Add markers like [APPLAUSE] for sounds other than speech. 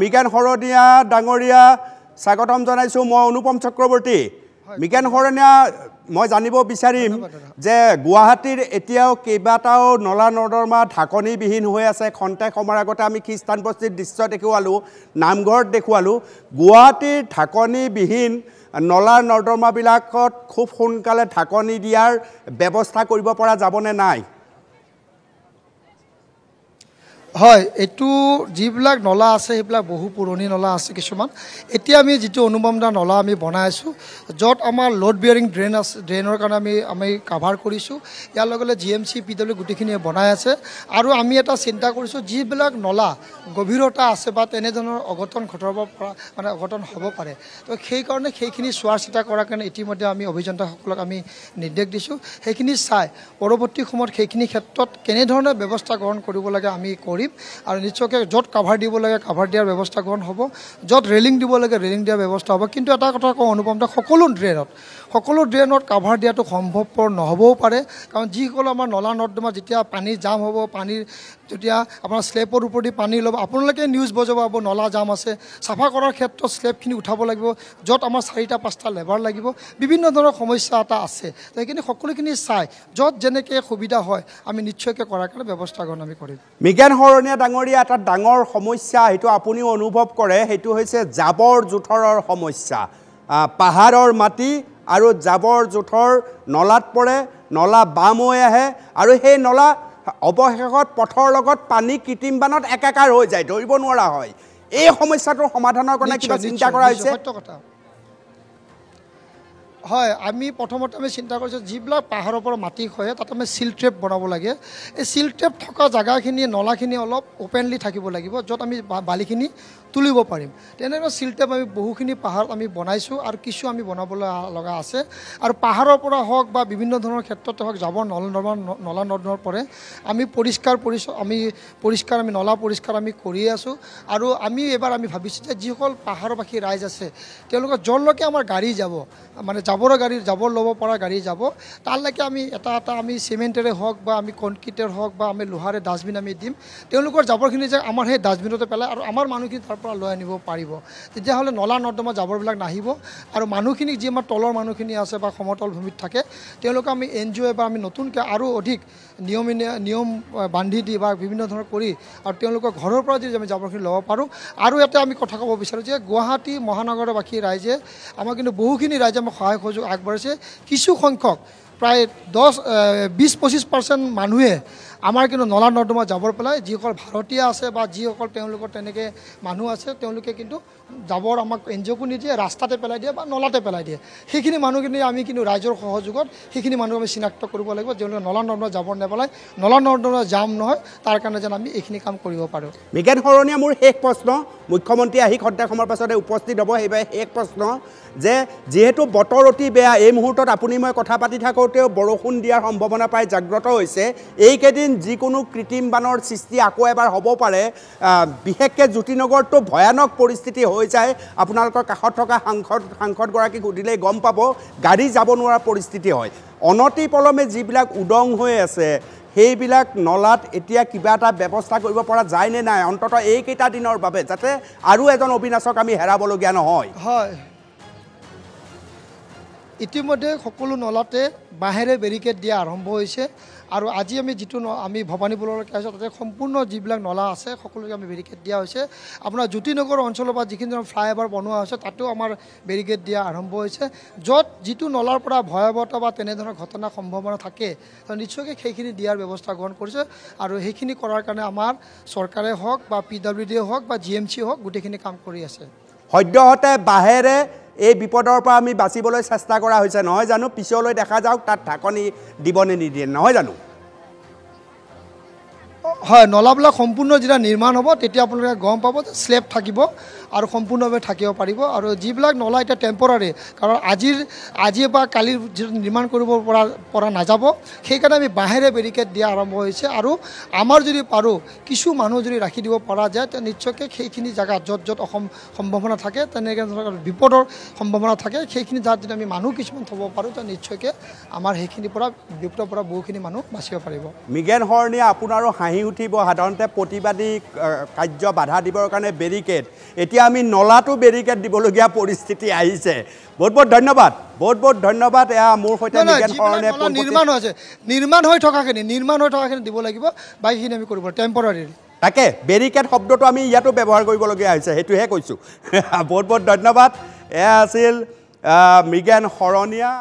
মিগেন হৰণীয়া ডাঙৰীয়া স্বাগতম জনাইছোঁ মই অনুপম চক্ৰৱৰ্তী মিগেন হৰণীয়া মই জানিব বিচাৰিম যে গুৱাহাটীৰ এতিয়াও কেইবাটাও নলা নৰ্দমা ঢাকনিবিহীন হৈ আছে খন্তেক সময়ৰ আগতে আমি খ্ৰীষ্টান বস্তিৰ দৃশ্য দেখুৱালোঁ নামঘৰত দেখুৱালোঁ গুৱাহাটীৰ ঢাকনিবিহীন নলা নৰ্দমাবিলাকত খুব সোনকালে ঢাকনি দিয়াৰ ব্যৱস্থা কৰিব পৰা যাবনে নাই হয় এইটো যিবিলাক নলা আছে সেইবিলাক বহু পুৰণি নলা আছে কিছুমান এতিয়া আমি যিটো অনুপমদা নলা আমি বনাই আছোঁ য'ত আমাৰ লোড বিয়াৰিং ড্ৰেইন আছে ড্ৰেইনৰ কাৰণে আমি আমি কাভাৰ কৰিছোঁ ইয়াৰ লগে লগে G M C P W গোটেইখিনিয়ে বনাই আছে আৰু আমি এটা চিন্তা কৰিছোঁ যিবিলাক নলা গভীৰতা আছে বা তেনেধৰণৰ অঘটন ঘটাব পৰা মানে অঘটন হ'ব পাৰে তো সেইকাৰণে সেইখিনি চোৱা চিতা কৰাৰ কাৰণে ইতিমধ্যে আমি অভিযন্তাসকলক আমি নিৰ্দেশ দিছোঁ সেইখিনি চাই পৰৱৰ্তী সময়ত সেইখিনি ক্ষেত্ৰত কেনেধৰণে ব্যৱস্থা গ্ৰহণ কৰিব লাগে আমি কৰি কৰিম আৰু নিশ্চয়কৈ য'ত কাভাৰ দিব লাগে কাভাৰ দিয়াৰ ব্যৱস্থা গ্ৰহণ হ'ব য'ত ৰেলিং দিব লাগে ৰেলিং দিয়াৰ ব্যৱস্থা হ'ব কিন্তু এটা কথা কওঁ অনুপম দা সকলো ড্ৰেইনত সকলো ড্ৰেইনত কাভাৰ দিয়াটো সম্ভৱপৰ নহ'বও পাৰে কাৰণ যিসকল আমাৰ নলা নৰ্দমা যেতিয়া পানী জাম হ'ব পানীৰ তেতিয়া আপোনাৰ শ্লেপৰ ওপৰেদি পানী ল'ব আপোনালোকে নিউজ বজাব পাব নলা জাম আছে চাফা কৰাৰ ক্ষেত্ৰত শ্লেপখিনি উঠাব লাগিব য'ত আমাৰ চাৰিটা পাঁচটা লেবাৰ লাগিব বিভিন্ন ধৰণৰ সমস্যা এটা আছে সেইখিনি সকলোখিনি চাই য'ত যেনেকৈ সুবিধা হয় আমি নিশ্চয়কৈ কৰাৰ কাৰণে ব্যৱস্থা গ্ৰহণ আমি কৰিম বিজ্ঞান কৰণীয় ডাঙৰীয়া এটা ডাঙৰ সমস্যা সেইটো আপুনিও অনুভৱ কৰে সেইটো হৈছে জাবৰ জোঁথৰৰ সমস্যা পাহাৰৰ মাটি আৰু জাবৰ জোঁথৰ নলাত পৰে নলা বাম হৈ আহে আৰু সেই নলা অৱশেষত পথৰ লগত পানী কৃত্ৰিম বানত একাকাৰ হৈ যায় ধৰিব নোৱাৰা হয় এই সমস্যাটোৰ সমাধানৰ কাৰণে কিবা চিন্তা কৰা হৈছে হয় আমি প্ৰথমতে আমি চিন্তা কৰিছোঁ যিবিলাক পাহাৰৰ পৰা মাটি হয় তাত আমি চিল ট্ৰেপ বনাব লাগে এই চিল ট্ৰেপ থকা জেগাখিনি নলাখিনি অলপ অ'পেনলি থাকিব লাগিব য'ত আমি বালিখিনি তুলিব পাৰিম তেনেধৰণৰ চিল ট্ৰেপ আমি বহুখিনি পাহাৰত আমি বনাইছোঁ আৰু কিছু আমি বনাবলৈ লগা আছে আৰু পাহাৰৰ পৰা হওক বা বিভিন্ন ধৰণৰ ক্ষেত্ৰতে হওক যাব নল নৰ্মা নলা নৰ্দমাৰ পৰে আমি পৰিষ্কাৰ পৰিচয় আমি পৰিষ্কাৰ আমি নলা পৰিষ্কাৰ আমি কৰিয়ে আছোঁ আৰু আমি এইবাৰ আমি ভাবিছোঁ যে যিসকল পাহাৰবাসী ৰাইজ আছে তেওঁলোকৰ যলৈকে আমাৰ গাড়ী যাব মানে জাবৰৰ গাড়ী জাবৰ ল'ব পৰা গাড়ী যাব তালৈকে আমি এটা এটা আমি চিমেণ্টেৰে হওক বা আমি কনক্ৰিটেৰে হওক বা আমি লোহাৰে ডাষ্টবিন আমি দিম তেওঁলোকৰ জাবৰখিনি যে আমাৰ সেই ডাষ্টবিনতে পেলায় আৰু আমাৰ মানুহখিনি তাৰ পৰা লৈ আনিব পাৰিব তেতিয়াহ'লে নলা নৰ্দমা জাবৰবিলাক নাহিব আৰু মানুহখিনিক যি আমাৰ তলৰ মানুহখিনি আছে বা সমতল ভূমিত থাকে তেওঁলোকে আমি এন জি অ' বা আমি নতুনকৈ আৰু অধিক নিয়মীয়া নিয়ম বান্ধি দি বা বিভিন্ন ধৰণৰ কৰি আৰু তেওঁলোকৰ ঘৰৰ পৰা যদি আমি জাবৰখিনি ল'ব পাৰোঁ আৰু ইয়াতে আমি কথা ক'ব বিচাৰোঁ যে গুৱাহাটী মহানগৰবাসী ৰাইজে আমাক কিন্তু বহুখিনি ৰাইজে আমাক সহায় সহযোগ আগবঢ়াইছে কিছু সংখ্যক প্ৰায় দহ বিছ পঁচিছ পাৰ্চেণ্ট মানুহে আমাৰ কিন্তু নলা নৰ্দমা যাব পেলাই যিসকল ভাৰতীয় আছে বা যিসকল তেওঁলোকৰ তেনেকৈ মানুহ আছে তেওঁলোকে কিন্তু যাবৰ আমাক এন জি অ'কো নিদিয়ে ৰাস্তাতে পেলাই দিয়ে বা নলাতে পেলাই দিয়ে সেইখিনি মানুহখিনি আমি কিন্তু ৰাইজৰ সহযোগত সেইখিনি মানুহ আমি চিনাক্ত কৰিব লাগিব যেওঁলোকে নলা নৰ্দমা যাব নেপেলাই নলা নৰ্দমা যাম নহয় তাৰ কাৰণে যেন আমি এইখিনি কাম কৰিব পাৰোঁ মিগেন শৰণীয়া মোৰ শেষ প্ৰশ্ন মুখ্যমন্ত্ৰী আহি সদ্য সময়ৰ পাছতে উপস্থিত হ'ব সেইবাবে শেষ প্ৰশ্ন যে যিহেতু বতৰ অতি বেয়া এই মুহূৰ্তত আপুনি মই কথা পাতি থাকোঁ হওঁতেও বৰষুণ দিয়াৰ সম্ভাৱনা প্ৰায় জাগ্ৰত হৈছে এইকেইদিন যিকোনো কৃত্ৰিম বানৰ সৃষ্টি আকৌ এবাৰ হ'ব পাৰে বিশেষকৈ জ্যোতিনগৰটো ভয়ানক পৰিস্থিতি হৈ যায় আপোনালোকৰ কাষত থকা সাংসদ সাংসদগৰাকীক সুধিলেই গম পাব গাড়ী যাব নোৱাৰা পৰিস্থিতি হয় অনতি পলমে যিবিলাক উদং হৈ আছে সেইবিলাক নলাত এতিয়া কিবা এটা ব্যৱস্থা কৰিব পৰা যায় নে নাই অন্ততঃ এইকেইটা দিনৰ বাবে যাতে আৰু এজন অবিনাশক আমি হেৰাবলগীয়া নহয় হয় ইতিমধ্যে সকলো নলাতে বাঁহেৰে বেৰিকেড দিয়া আৰম্ভ হৈছে আৰু আজি আমি যিটো আমি ভৱানীপুৰলৈকে আহিছোঁ তাতে সম্পূৰ্ণ যিবিলাক নলা আছে সকলোকে আমি বেৰিকেড দিয়া হৈছে আপোনাৰ জ্যোতিনগৰ অঞ্চলৰ পৰা যিখিনি ধৰণৰ ফ্লাইঅভাৰ বনোৱা হৈছে তাতো আমাৰ বেৰিকেড দিয়া আৰম্ভ হৈছে য'ত যিটো নলাৰ পৰা ভয়াৱহ বা তেনেধৰণৰ ঘটনা সম্ভাৱনা থাকে নিশ্চয়কৈ সেইখিনি দিয়াৰ ব্যৱস্থা গ্ৰহণ কৰিছে আৰু সেইখিনি কৰাৰ কাৰণে আমাৰ চৰকাৰে হওক বা পি ডাব্লিউ ডি হওক বা জি এম চি হওক গোটেইখিনি কাম কৰি আছে সদ্যহতে বাঁহেৰে এই বিপদৰ পৰা আমি বাচিবলৈ চেষ্টা কৰা হৈছে নহয় জানো পিছলৈ দেখা যাওক তাত ঢাকনি দিবনে নিদিয়ে নহয় জানো হয় নলাবিলাক সম্পূৰ্ণ যেতিয়া নিৰ্মাণ হ'ব তেতিয়া আপোনালোকে গম পাব যে শ্লেপ থাকিব আৰু সম্পূৰ্ণভাৱে থাকিব পাৰিব আৰু যিবিলাক নলা এতিয়া টেম্পৰাৰী কাৰণ আজিৰ আজিয়ে বা কালিৰ যিটো নিৰ্মাণ কৰিব পৰা পৰা নাযাব সেইকাৰণে আমি বাঁহেৰে বেৰিকেড দিয়া আৰম্ভ হৈছে আৰু আমাৰ যদি পাৰোঁ কিছু মানুহ যদি ৰাখি দিব পৰা যায় তে নিশ্চয়কৈ সেইখিনি জেগা য'ত য'ত অসম সম্ভাৱনা থাকে তেনেকৈ ধৰণৰ বিপদৰ সম্ভাৱনা থাকে সেইখিনি জেগাত যদি আমি মানুহ কিছুমান থ'ব পাৰোঁ তে নিশ্চয়কৈ আমাৰ সেইখিনিৰ পৰা বিপদৰ পৰা বহুখিনি মানুহ বাচিব পাৰিব মিগেন হৰ্ণিয়ে আপোনাৰো হাঁহি উঠিব সাধাৰণতে প্ৰতিবাদী কাৰ্য বাধা দিবৰ কাৰণে বেৰিকেড এতিয়া এতিয়া আমি নলাটো বেৰিকেড দিবলগীয়া পৰিস্থিতি আহিছে বহুত বহুত ধন্যবাদ বহুত বহুত ধন্যবাদ এয়া মোৰ সৈতে নিৰ্মাণ হৈছে নিৰ্মাণ হৈ থকাখিনি নিৰ্মাণ হৈ থকাখিনি দিব লাগিব বাকীখিনি আমি কৰিব টেম্পৰাৰী তাকে বেৰিকেড শব্দটো আমি ইয়াতো ব্যৱহাৰ কৰিবলগীয়া হৈছে সেইটোহে কৈছোঁ [LAUGHS] বহুত বহুত ধন্যবাদ এয়া আছিল মৃগেন শৰণীয়া